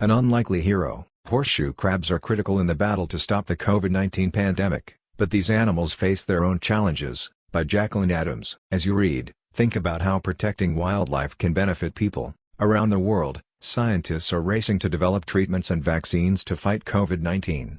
An unlikely hero, horseshoe crabs are critical in the battle to stop the COVID-19 pandemic, but these animals face their own challenges, by Jacqueline Adams. As you read, think about how protecting wildlife can benefit people. Around the world, scientists are racing to develop treatments and vaccines to fight COVID-19.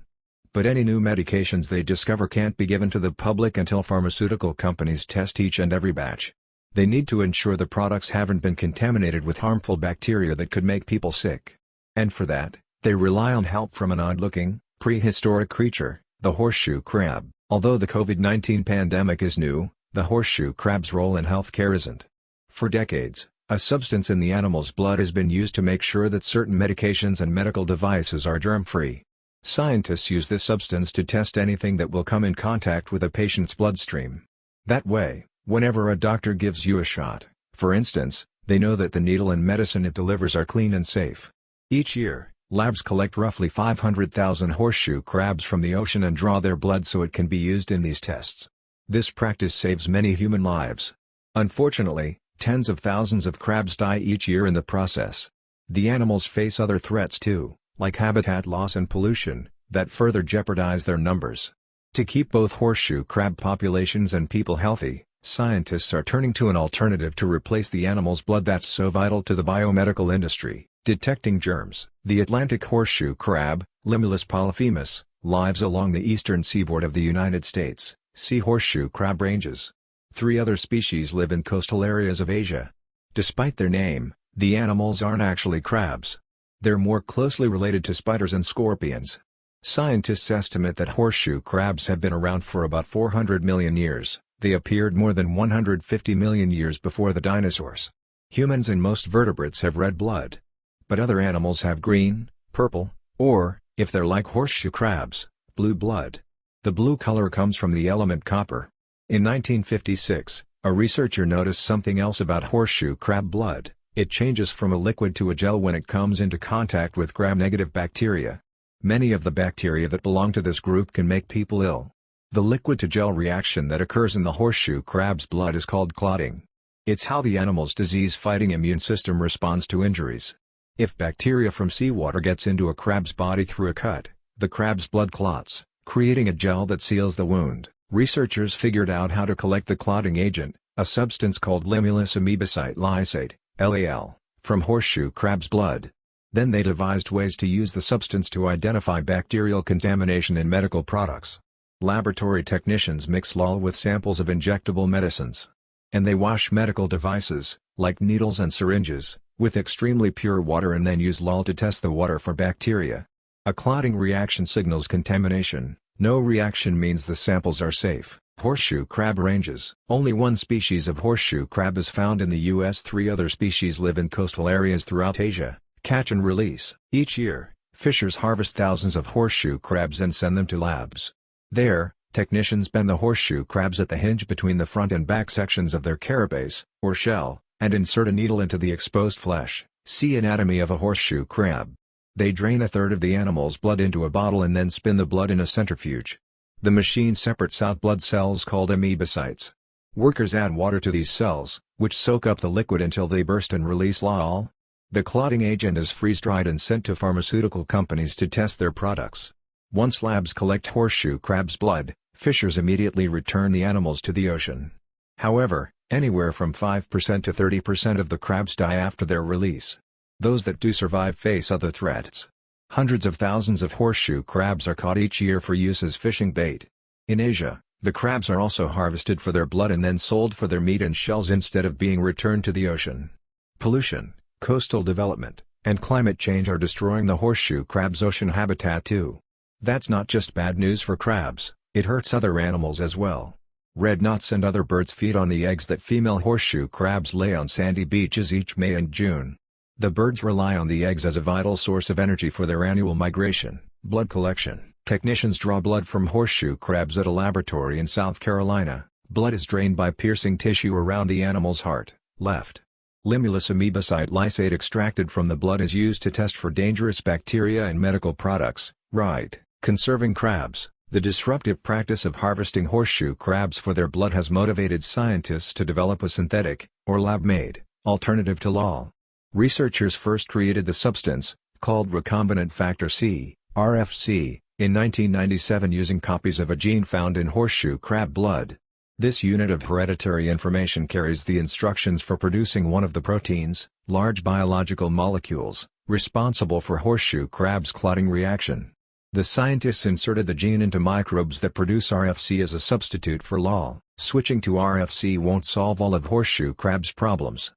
But any new medications they discover can't be given to the public until pharmaceutical companies test each and every batch. They need to ensure the products haven't been contaminated with harmful bacteria that could make people sick. And for that, they rely on help from an odd-looking, prehistoric creature, the horseshoe crab. Although the COVID-19 pandemic is new, the horseshoe crab's role in healthcare isn't. For decades, a substance in the animal's blood has been used to make sure that certain medications and medical devices are germ-free. Scientists use this substance to test anything that will come in contact with a patient's bloodstream. That way, whenever a doctor gives you a shot, for instance, they know that the needle and medicine it delivers are clean and safe. Each year, labs collect roughly 500,000 horseshoe crabs from the ocean and draw their blood so it can be used in these tests. This practice saves many human lives. Unfortunately, tens of thousands of crabs die each year in the process. The animals face other threats too, like habitat loss and pollution, that further jeopardize their numbers. To keep both horseshoe crab populations and people healthy, scientists are turning to an alternative to replace the animal's blood that's so vital to the biomedical industry. Detecting germs, the Atlantic horseshoe crab, Limulus polyphemus, lives along the eastern seaboard of the United States, see horseshoe crab ranges. Three other species live in coastal areas of Asia. Despite their name, the animals aren't actually crabs. They're more closely related to spiders and scorpions. Scientists estimate that horseshoe crabs have been around for about 400 million years, they appeared more than 150 million years before the dinosaurs. Humans and most vertebrates have red blood, but other animals have green, purple, or, if they're like horseshoe crabs, blue blood. The blue color comes from the element copper. In 1956, a researcher noticed something else about horseshoe crab blood, it changes from a liquid to a gel when it comes into contact with gram-negative bacteria. Many of the bacteria that belong to this group can make people ill. The liquid-to-gel reaction that occurs in the horseshoe crab's blood is called clotting. It's how the animal's disease-fighting immune system responds to injuries. If bacteria from seawater gets into a crab's body through a cut, the crab's blood clots, creating a gel that seals the wound. Researchers figured out how to collect the clotting agent, a substance called limulus amoebocyte lysate, LAL, from horseshoe crab's blood. Then they devised ways to use the substance to identify bacterial contamination in medical products. Laboratory technicians mix LAL with samples of injectable medicines. And they wash medical devices, like needles and syringes, with extremely pure water and then use LAL to test the water for bacteria. A clotting reaction signals contamination, no reaction means the samples are safe. Horseshoe crab ranges. Only one species of horseshoe crab is found in the U.S. Three other species live in coastal areas throughout Asia. Catch and release. Each year, fishers harvest thousands of horseshoe crabs and send them to labs. There, technicians bend the horseshoe crabs at the hinge between the front and back sections of their carapace, or shell, and insert a needle into the exposed flesh, see anatomy of a horseshoe crab. They drain a third of the animal's blood into a bottle and then spin the blood in a centrifuge. The machine separates out blood cells called amoebocytes. Workers add water to these cells, which soak up the liquid until they burst and release lol. The clotting agent is freeze-dried and sent to pharmaceutical companies to test their products. Once labs collect horseshoe crab's blood, fishers immediately return the animals to the ocean. However, Anywhere from 5% to 30% of the crabs die after their release. Those that do survive face other threats. Hundreds of thousands of horseshoe crabs are caught each year for use as fishing bait. In Asia, the crabs are also harvested for their blood and then sold for their meat and shells instead of being returned to the ocean. Pollution, coastal development, and climate change are destroying the horseshoe crab's ocean habitat too. That's not just bad news for crabs, it hurts other animals as well. Red knots and other birds feed on the eggs that female horseshoe crabs lay on sandy beaches each May and June. The birds rely on the eggs as a vital source of energy for their annual migration. Blood collection. Technicians draw blood from horseshoe crabs at a laboratory in South Carolina. Blood is drained by piercing tissue around the animal's heart, left. Limulus amoebocyte lysate extracted from the blood is used to test for dangerous bacteria in medical products, right, conserving crabs. The disruptive practice of harvesting horseshoe crabs for their blood has motivated scientists to develop a synthetic, or lab-made, alternative to LOL. Researchers first created the substance, called recombinant factor C, RFC, in 1997 using copies of a gene found in horseshoe crab blood. This unit of hereditary information carries the instructions for producing one of the proteins, large biological molecules, responsible for horseshoe crab's clotting reaction. The scientists inserted the gene into microbes that produce RFC as a substitute for LOL. Switching to RFC won't solve all of horseshoe crab's problems.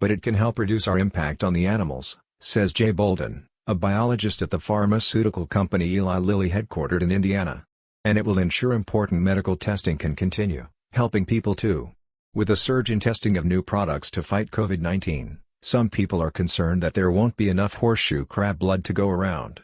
But it can help reduce our impact on the animals, says Jay Bolden, a biologist at the pharmaceutical company Eli Lilly headquartered in Indiana. And it will ensure important medical testing can continue, helping people too. With a surge in testing of new products to fight COVID-19, some people are concerned that there won't be enough horseshoe crab blood to go around.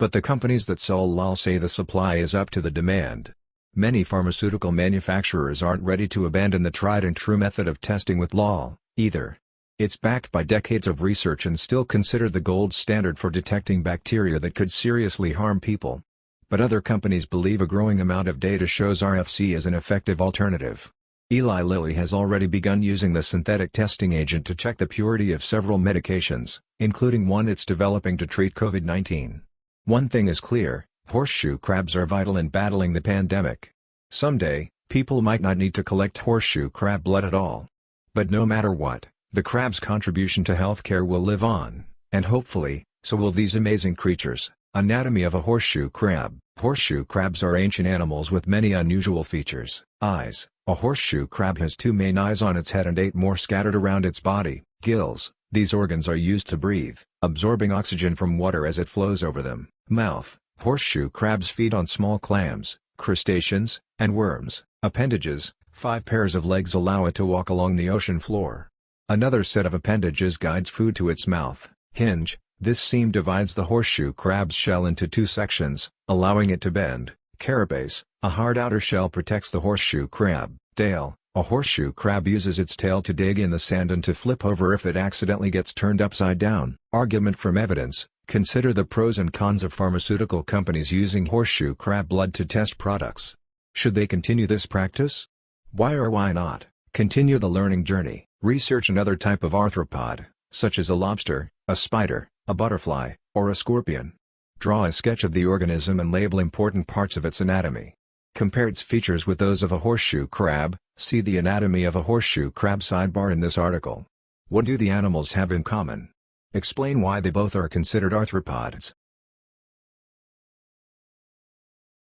But the companies that sell LAL say the supply is up to the demand. Many pharmaceutical manufacturers aren't ready to abandon the tried and true method of testing with LAL, either. It's backed by decades of research and still considered the gold standard for detecting bacteria that could seriously harm people. But other companies believe a growing amount of data shows RFC is an effective alternative. Eli Lilly has already begun using the synthetic testing agent to check the purity of several medications, including one it's developing to treat COVID-19. One thing is clear, horseshoe crabs are vital in battling the pandemic. Someday, people might not need to collect horseshoe crab blood at all. But no matter what, the crab's contribution to healthcare will live on, and hopefully, so will these amazing creatures. Anatomy of a horseshoe crab Horseshoe crabs are ancient animals with many unusual features. Eyes A horseshoe crab has two main eyes on its head and eight more scattered around its body. Gills These organs are used to breathe, absorbing oxygen from water as it flows over them. Mouth, horseshoe crabs feed on small clams, crustaceans, and worms. Appendages, five pairs of legs allow it to walk along the ocean floor. Another set of appendages guides food to its mouth. Hinge, this seam divides the horseshoe crab's shell into two sections, allowing it to bend. Carapace, a hard outer shell protects the horseshoe crab. Tail, a horseshoe crab uses its tail to dig in the sand and to flip over if it accidentally gets turned upside down. Argument from evidence, Consider the pros and cons of pharmaceutical companies using horseshoe crab blood to test products. Should they continue this practice? Why or why not? Continue the learning journey. Research another type of arthropod, such as a lobster, a spider, a butterfly, or a scorpion. Draw a sketch of the organism and label important parts of its anatomy. Compare its features with those of a horseshoe crab, see the anatomy of a horseshoe crab sidebar in this article. What do the animals have in common? Explain why they both are considered arthropods.